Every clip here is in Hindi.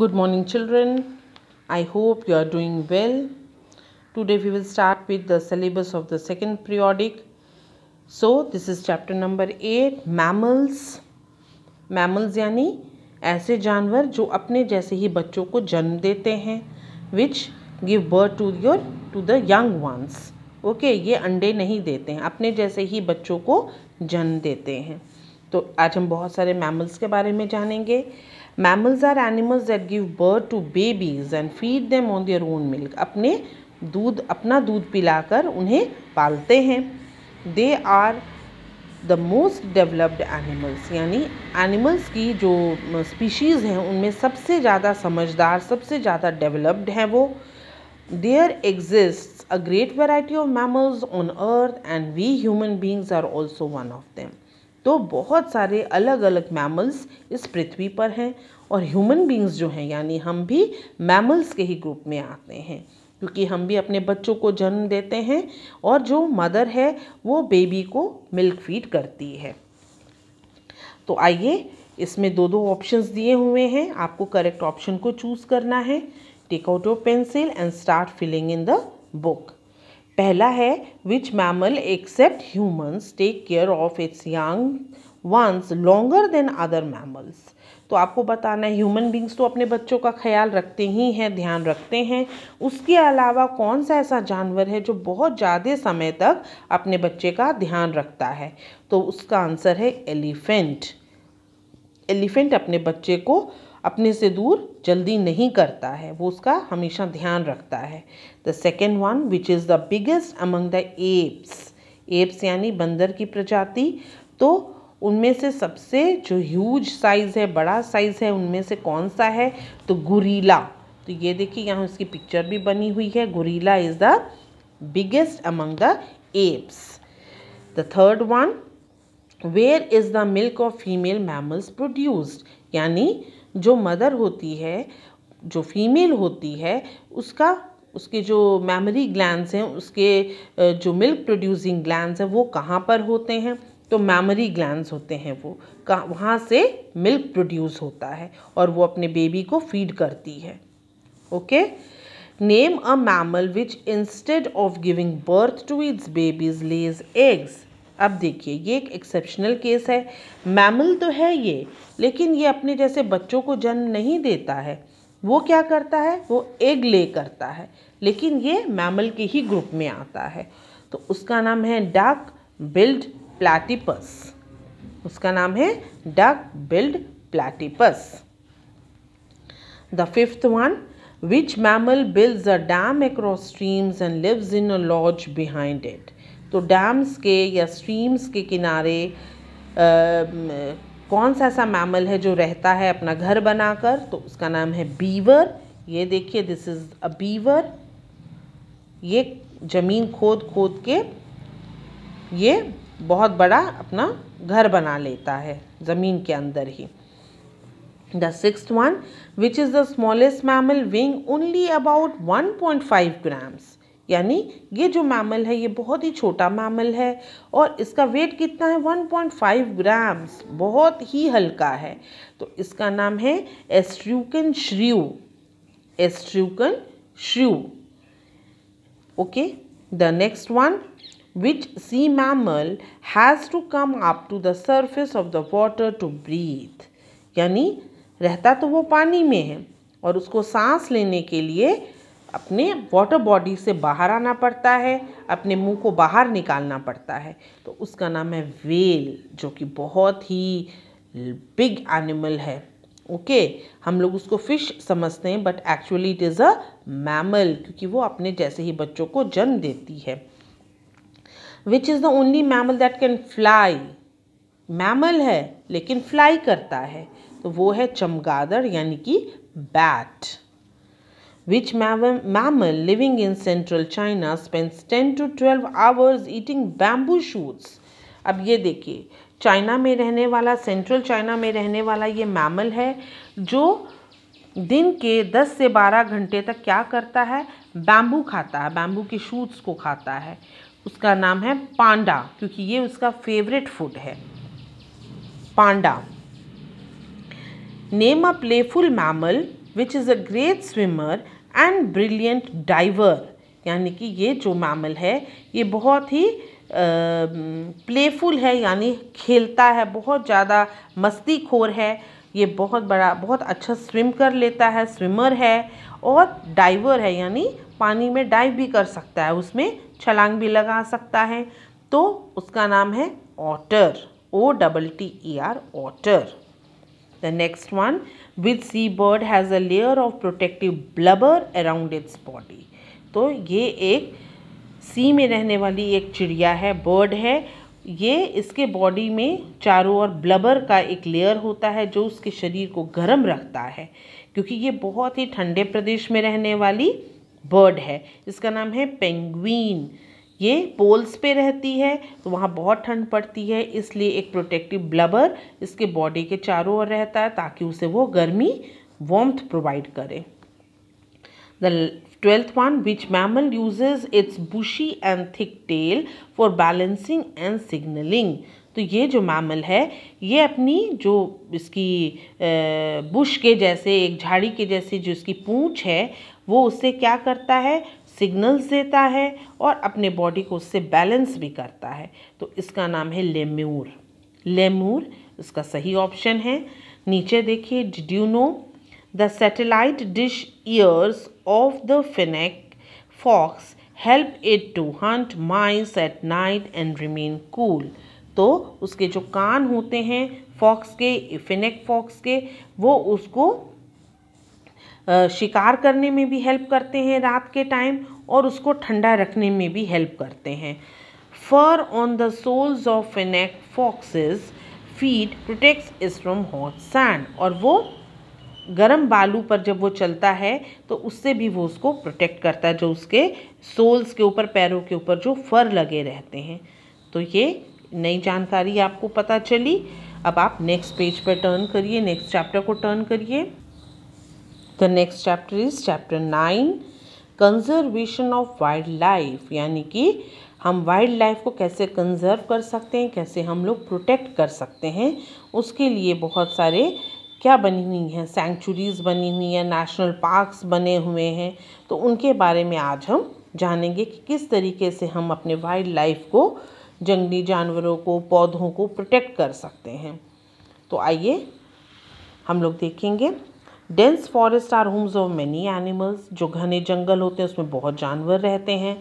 good morning children i hope you are doing well today we will start with the syllabus of the second periodic so this is chapter number 8 mammals mammals yani aise janwar jo apne jaise hi bachcho ko janm dete hain which give birth to your to the young ones okay okay, ये अंडे नहीं देते हैं अपने जैसे ही बच्चों को जन्म देते हैं तो आज हम बहुत सारे मैमल्स के बारे में जानेंगे mammals are animals that give birth to babies and feed them on their own milk अपने दूध अपना दूध पिलाकर उन्हें पालते हैं they are the most developed animals यानी एनिमल्स की जो स्पीशीज़ हैं उनमें सबसे ज़्यादा समझदार सबसे ज़्यादा डेवलप्ड हैं वो there exist a great variety of mammals on earth and we human beings are also one of them तो बहुत सारे अलग अलग मैमल्स इस पृथ्वी पर हैं और ह्यूमन बींग्स जो हैं यानी हम भी मैमल्स के ही ग्रुप में आते हैं क्योंकि हम भी अपने बच्चों को जन्म देते हैं और जो मदर है वो बेबी को मिल्क फीड करती है तो आइए इसमें दो दो ऑप्शंस दिए हुए हैं आपको करेक्ट ऑप्शन को चूज़ करना है take out your pencil and start filling in the book पहला है which mammal except humans take care of its young ones longer than other mammals तो आपको बताना है ह्यूमन बींग्स तो अपने बच्चों का ख्याल रखते ही हैं ध्यान रखते हैं उसके अलावा कौन सा ऐसा जानवर है जो बहुत ज़्यादा समय तक अपने बच्चे का ध्यान रखता है तो उसका आंसर है एलिफेंट एलिफेंट अपने बच्चे को अपने से दूर जल्दी नहीं करता है वो उसका हमेशा ध्यान रखता है the second one which is the biggest among the apes apes यानी बंदर की प्रजाति तो उनमें से सबसे जो ह्यूज साइज़ है बड़ा साइज़ है उनमें से कौन सा है तो गुरीला तो ये देखिए यहाँ उसकी पिक्चर भी बनी हुई है gorilla is the biggest among the apes the third one where is the milk of female mammals produced यानी जो मदर होती है जो फीमेल होती है उसका उसके जो मेमोरी ग्लैंड्स हैं उसके जो मिल्क प्रोड्यूसिंग ग्लैंड्स हैं वो कहाँ पर होते हैं तो मेमोरी ग्लैंड्स होते हैं वो कहाँ वहाँ से मिल्क प्रोड्यूस होता है और वो अपने बेबी को फीड करती है okay name a mammal which instead of giving birth to its babies lays eggs अब देखिए ये एक एक्सेप्शनल केस है मैमल तो है ये लेकिन ये अपने जैसे बच्चों को जन्म नहीं देता है वो क्या करता है वो एग ले करता है लेकिन ये मैमल के ही ग्रुप में आता है तो उसका नाम है डाक बिल्ड प्लैटिपस उसका नाम है duck billed platypus the fifth one which mammal builds a dam across streams and lives in a lodge behind it तो डैम्स के या स्ट्रीम्स के किनारे आ, कौन सा ऐसा मैमल है जो रहता है अपना घर बनाकर तो उसका नाम है बीवर ये देखिए दिस इज़ अ बीवर ये ज़मीन खोद खोद के ये बहुत बड़ा अपना घर बना लेता है ज़मीन के अंदर ही the six one which is the smallest mammal weighing only about 1.5 grams यानी ये जो मैमल है ये बहुत ही छोटा मैमल है और इसका वेट कितना है 1.5 ग्राम्स बहुत ही हल्का है तो इसका नाम है Etruscan shrew Etruscan shrew okay the next one which sea mammal has to come up to the surface of the water to breathe यानी रहता तो वो पानी में है और उसको सांस लेने के लिए अपने वाटर बॉडी से बाहर आना पड़ता है अपने मुंह को बाहर निकालना पड़ता है तो उसका नाम है वेल जो कि बहुत ही बिग एनिमल है ओके okay, हम लोग उसको फिश समझते हैं but actually it is a mammal क्योंकि वो अपने जैसे ही बच्चों को जन्म देती है which is the only mammal that can fly mammal है लेकिन फ्लाई करता है तो वो है चमगादड़ यानी कि bat which mammal living in central China spends 10 to 12 hours eating bamboo shoots. अब ये देखिए चाइना में रहने वाला सेंट्रल चाइना में रहने वाला ये मैमल है जो दिन के 10 से 12 घंटे तक क्या करता है बैम्बू खाता है बैम्बू के शूट्स को खाता है उसका नाम है पांडा क्योंकि ये उसका फेवरेट फूड है panda name a playful mammal which is a great swimmer and brilliant diver यानी कि ये जो मैमल है ये बहुत ही प्लेफुल है यानी खेलता है बहुत ज़्यादा मस्ती खोर है ये बहुत बड़ा बहुत अच्छा स्विम कर लेता है स्विमर है और डाइवर है यानी पानी में डाइव भी कर सकता है उसमें छलांग भी लगा सकता है तो उसका नाम है otter O double T E R otter The next one, which seabird has a layer of protective blubber around its body? तो ये एक सी में रहने वाली एक चिड़िया है बर्ड है ये इसके बॉडी में चारों ओर ब्लबर का एक लेयर होता है जो उसके शरीर को गर्म रखता है क्योंकि ये बहुत ही ठंडे प्रदेश में रहने वाली बर्ड है इसका नाम है पेंगुइन ये पोल्स पे रहती है तो वहाँ बहुत ठंड पड़ती है इसलिए एक प्रोटेक्टिव ब्लबर इसके बॉडी के चारों ओर रहता है ताकि उसे वो गर्मी वॉम्थ प्रोवाइड करे the twelfth one which mammal uses its bushy and thick tail for balancing and signalling तो ये जो मैमल है ये अपनी जो इसकी बुश के जैसे एक झाड़ी के जैसे जो इसकी पूँछ है वो उससे क्या करता है सिग्नल्स देता है और अपने बॉडी को उससे बैलेंस भी करता है तो इसका नाम है लेम्यूर लेम्यूर इसका सही ऑप्शन है नीचे देखिए did you know know the satellite dish ears of the fennec fox help it to hunt mice at night and remain cool तो उसके जो कान होते हैं फॉक्स के फिनेक फॉक्स के वो उसको शिकार करने में भी हेल्प करते हैं रात के टाइम और उसको ठंडा रखने में भी हेल्प करते हैं fur on the soles of fennec foxes feet protects is from hot sand और वो गर्म बालू पर जब वो चलता है तो उससे भी वो उसको प्रोटेक्ट करता है जो उसके सोल्स के ऊपर पैरों के ऊपर जो फर लगे रहते हैं तो ये नई जानकारी आपको पता चली अब आप नेक्स्ट पेज पर टर्न करिए नेक्स्ट चैप्टर को टर्न करिए the next chapter is chapter nine conservation of wildlife यानी कि हम वाइल्ड लाइफ को कैसे कंजर्व कर सकते हैं कैसे हम लोग प्रोटेक्ट कर सकते हैं उसके लिए बहुत सारे क्या बनी हुई हैं सेंचुरीज बनी हुई हैं नेशनल पार्क्स बने हुए हैं तो उनके बारे में आज हम जानेंगे कि किस तरीके से हम अपने वाइल्ड लाइफ को जंगली जानवरों को पौधों को प्रोटेक्ट कर सकते हैं तो आइए हम लोग देखेंगे dense forest are homes of many animals जो घने जंगल होते हैं उसमें बहुत जानवर रहते हैं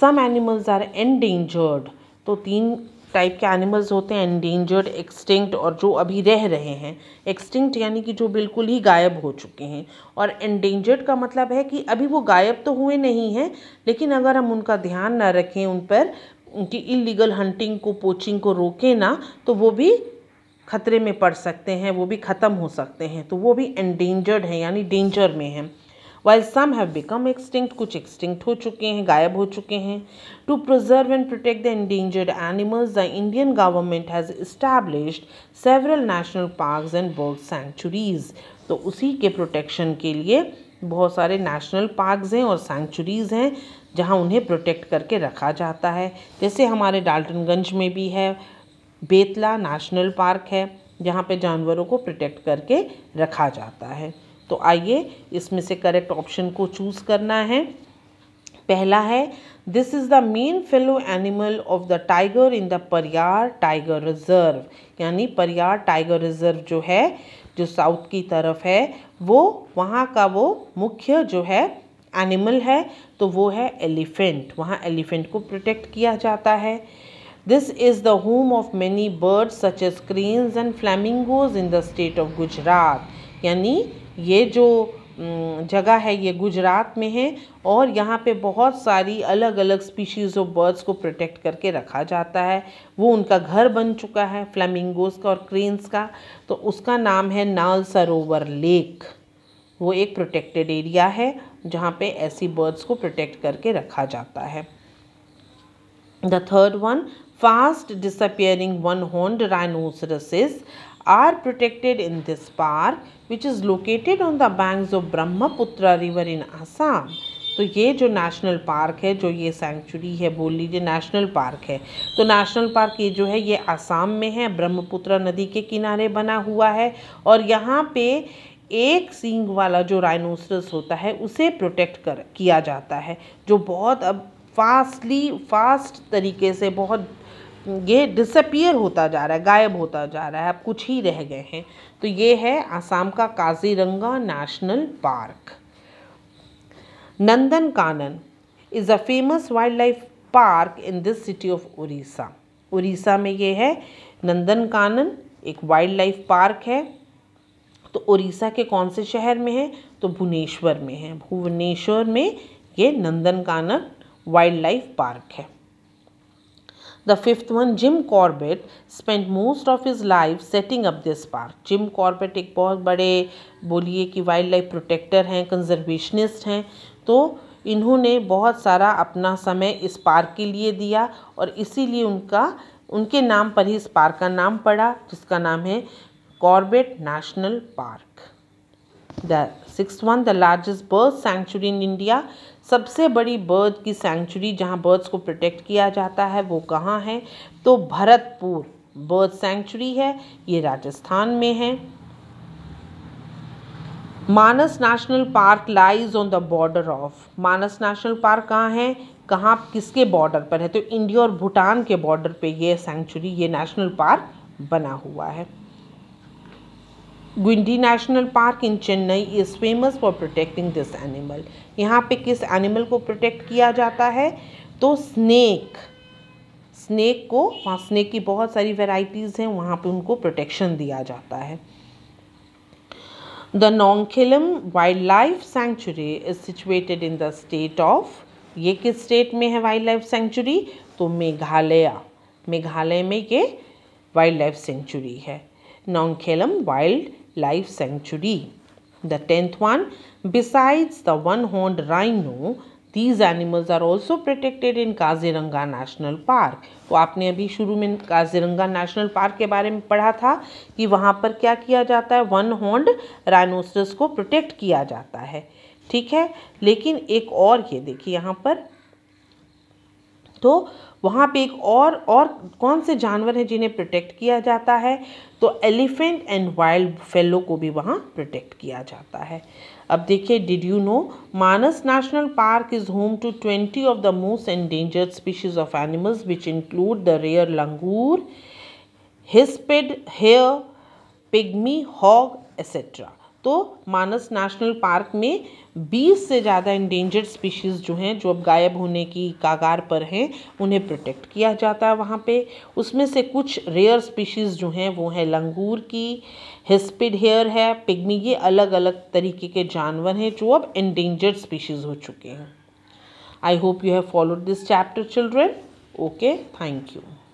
सम एनिमल्स आर एंडेंजर्ड तो तीन टाइप के एनिमल्स होते हैं एंडेंजर्ड एक्सटिंक्ट और जो अभी रह रहे हैं एक्सटिंक्ट यानी कि जो बिल्कुल ही गायब हो चुके हैं और एंडेंजर्ड का मतलब है कि अभी वो गायब तो हुए नहीं हैं लेकिन अगर हम उनका ध्यान ना रखें उन पर उनकी इलीगल हंटिंग को पोचिंग को रोकें ना तो वो भी खतरे में पड़ सकते हैं वो भी ख़त्म हो सकते हैं तो वो भी एंडेंजर्ड हैं यानी डेंजर में हैं while some have become extinct कुछ एक्सटिंक्ट हो चुके हैं गायब हो चुके हैं to preserve and protect the endangered animals the Indian government has establish several national park and bird sanctuaries तो उसी के प्रोटेक्शन के लिए बहुत सारे नेशनल पार्क्स हैं और सेंचुरीज़ हैं जहाँ उन्हें प्रोटेक्ट करके रखा जाता है जैसे हमारे डाल्टनगंज में भी है बेतला नेशनल पार्क है जहाँ पे जानवरों को प्रोटेक्ट करके रखा जाता है तो आइए इसमें से करेक्ट ऑप्शन को चूज़ करना है पहला है this is the main fellow animal of the tiger in the Periyar tiger reserve यानी परियार टाइगर रिजर्व जो है जो साउथ की तरफ है वो वहाँ का वो मुख्य जो है एनिमल है तो वो है एलिफेंट वहाँ एलिफेंट को प्रोटेक्ट किया जाता है This is the home of many birds such as cranes and flamingos in the state of Gujarat. यानी ये जो जगह है ये गुजरात में है और यहाँ पे बहुत सारी अलग अलग स्पीशीज़ ऑफ बर्ड्स को प्रोटेक्ट करके रखा जाता है वो उनका घर बन चुका है फ्लैमिंगोज़ का और क्रेन्स का तो उसका नाम है नाल सरोवर लेक वो एक प्रोटेक्टेड एरिया है जहाँ पे ऐसी बर्ड्स को प्रोटेक्ट करके रखा जाता है The third one, fast disappearing one-horned rhinoceroses are protected in this park which is located on the banks of Brahmaputra river in Assam. तो ये जो नेशनल पार्क है जो ये सेंचुरी है बोल लीजिए नेशनल पार्क है तो नेशनल पार्क ये जो है ये आसाम में है ब्रह्मपुत्र नदी के किनारे बना हुआ है और यहाँ पे एक सींग वाला जो राइनोसरस होता है उसे प्रोटेक्ट कर किया जाता है जो बहुत अब फास्टली फास्ट तरीके से बहुत ये डिसअपियर होता जा रहा है गायब होता जा रहा है अब कुछ ही रह गए हैं तो ये है आसाम का Kaziranga national park Nandan Kanan is a famous wild life park in this city of Odisha Odisha में ये है नंदन कानन एक वाइल्ड लाइफ पार्क है तो उड़ीसा के कौन से शहर में है तो भुवनेश्वर में है भुवनेश्वर में ये Nandan Kanan wild life park है the fifth one Jim Corbett spend most of his life setting up this park Jim Corbett एक बहुत बड़े बोलिए कि वाइल्ड लाइफ प्रोटेक्टर हैं कंजर्वेशनिस्ट हैं तो इन्होंने बहुत सारा अपना समय इस पार्क के लिए दिया और इसीलिए उनका उनके नाम पर ही इस पार्क का नाम पड़ा जिसका नाम है Corbett national park the six one the largest bird sanctuary in India सबसे बड़ी बर्ड की सेंचुरी जहाँ बर्ड्स को प्रोटेक्ट किया जाता है वो कहाँ है तो भरतपुर बर्ड सेंचुरी है ये राजस्थान में है Manas national park lies on the border of Manas national park कहाँ है कहाँ किसके बॉर्डर पर है तो इंडिया और भूटान के बॉर्डर पे ये सेंचुरी ये नेशनल पार्क बना हुआ है Guindy national park in Chennai is famous for protecting this animal यहाँ पे किस एनिमल को प्रोटेक्ट किया जाता है तो स्नेक स्नेक को वहाँ स्नेक की बहुत सारी वेराइटीज़ हैं वहाँ पे उनको प्रोटेक्शन दिया जाता है the Nongkhelem wild life sanctuary is situated in the state of ये किस स्टेट में है वाइल्ड लाइफ सेंचुरी तो मेघालय मेघालय में ये वाइल्ड लाइफ सेंचुरी है Nongkhelem wild life sanctuary. The tenth one, besides the one-horned rhino, these animals are also protected in Kaziranga national park तो आपने अभी शुरू में काजीरंगा नेशनल पार्क के बारे में पढ़ा था कि वहाँ पर क्या किया जाता है वन हॉन्ड राइनोसरस को प्रोटेक्ट किया जाता है ठीक है लेकिन एक और ये देखिए यहाँ पर तो वहाँ पे एक और और कौन से जानवर हैं जिन्हें प्रोटेक्ट किया जाता है तो एलिफेंट एंड वाइल्ड फेलो को भी वहाँ प्रोटेक्ट किया जाता है अब देखिए did you know Manas national park is home to twenty of the most endangered species of animals which include the rare langur hispid hare pygmy hog etcetera तो मानस नेशनल पार्क में 20 से ज़्यादा इंडेंजर्ड स्पीशीज़ जो हैं जो अब गायब होने की कागार पर हैं उन्हें प्रोटेक्ट किया जाता है वहाँ पे उसमें से कुछ रेयर स्पीशीज़ जो हैं वो हैं लंगूर की हिस्पिड हेयर है पिग्मी ये अलग अलग तरीके के जानवर हैं जो अब इंडेंजर्ड स्पीशीज़ हो चुके हैं I hope you have followed this chapter children okay thank you